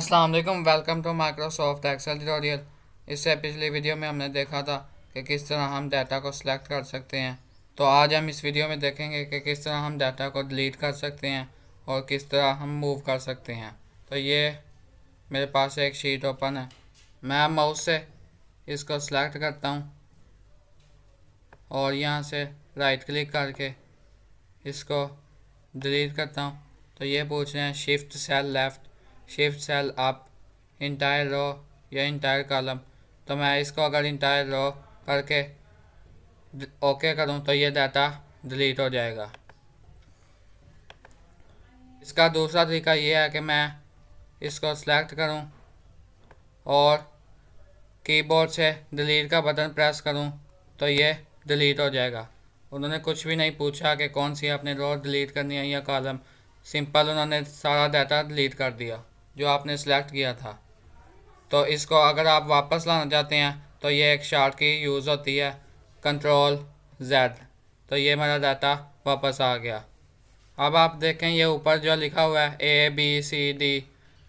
Aslam welcome to Microsoft Excel tutorial इससे पिछले video में हमने देखा था कि किस तरह हम डाटा को सिलेक्ट कर सकते हैं तो आज हम इस वीडियो में देखेंगे कि किस तरह हम डाटा को डिलीट कर सकते हैं और किस तरह हम मूव कर सकते हैं तो ये मेरे पास एक शीट ओपन है मैं माउस से इसको सिलेक्ट करता हूँ और यहाँ से राइट क्लिक करके इसको डिलीट करता हूँ तो ये पूछ रहे हैं shift cell left shift cell up entire row या इंटायर कॉलम तो मैं इसको अगर इंटायर रो करके ओके करूँ तो ये डाटा डिलीट हो जाएगा इसका दूसरा तरीका ये है कि मैं इसको सेलेक्ट करूं और कीबोर्ड से डिलीट का बटन प्रेस करूं तो ये डिलीट हो जाएगा उन्होंने कुछ भी नहीं पूछा कि कौन सी आपने रो डिलीट करनी है या कॉलम सिंपल उन्होंने सारा डाटा डिलीट कर दिया जो आपने सेलेक्ट किया था तो इसको अगर आप वापस लाना चाहते हैं तो ये एक शार्ट की यूज़ होती है कंट्रोल जेड तो ये मेरा डाटा वापस आ गया अब आप देखें ये ऊपर जो लिखा हुआ है ए बी सी डी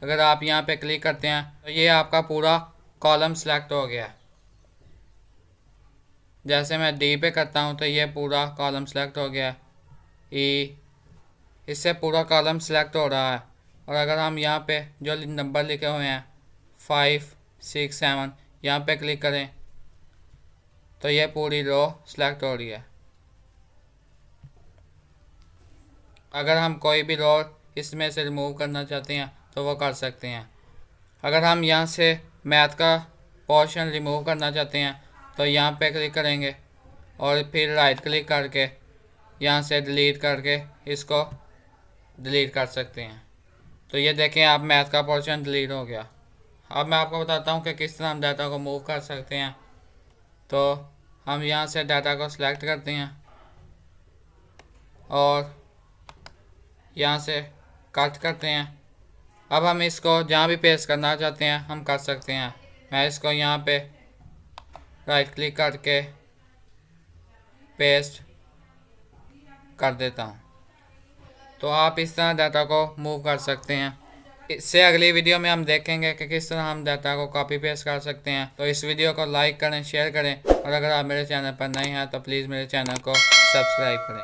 अगर आप यहाँ पे क्लिक करते हैं तो ये आपका पूरा कॉलम सेलेक्ट हो गया है जैसे मैं डी पे करता हूँ तो ये पूरा कॉलम सेलेक्ट हो गया ई e, इससे पूरा कॉलम सेलेक्ट हो रहा है और अगर हम यहाँ पे जो नंबर लिखे हुए हैं फाइव सिक्स सेवन यहाँ पे क्लिक करें तो ये पूरी रो सेलेक्ट हो रही है अगर हम कोई भी रो इसमें से रिमूव करना चाहते हैं तो वो कर सकते हैं अगर हम यहाँ से मैथ का पोर्शन रिमूव करना चाहते हैं तो यहाँ पे क्लिक करेंगे और फिर राइट क्लिक करके यहाँ से डिलीट करके इसको डिलीट कर सकते हैं तो ये देखें आप मैथ का पोर्शन डिलीट हो गया अब मैं आपको बताता हूँ कि किस तरह हम डाटा को मूव कर सकते हैं तो हम यहाँ से डाटा को सिलेक्ट करते हैं और यहाँ से कट करते हैं अब हम इसको जहाँ भी पेस्ट करना चाहते हैं हम कर सकते हैं मैं इसको यहाँ पे राइट क्लिक करके पेस्ट कर देता हूँ तो आप इस तरह डाटा को मूव कर सकते हैं इससे अगली वीडियो में हम देखेंगे कि किस तरह हम डाटा को कॉपी पेस्ट कर सकते हैं तो इस वीडियो को लाइक करें शेयर करें और अगर आप मेरे चैनल पर नए हैं तो प्लीज़ मेरे चैनल को सब्सक्राइब करें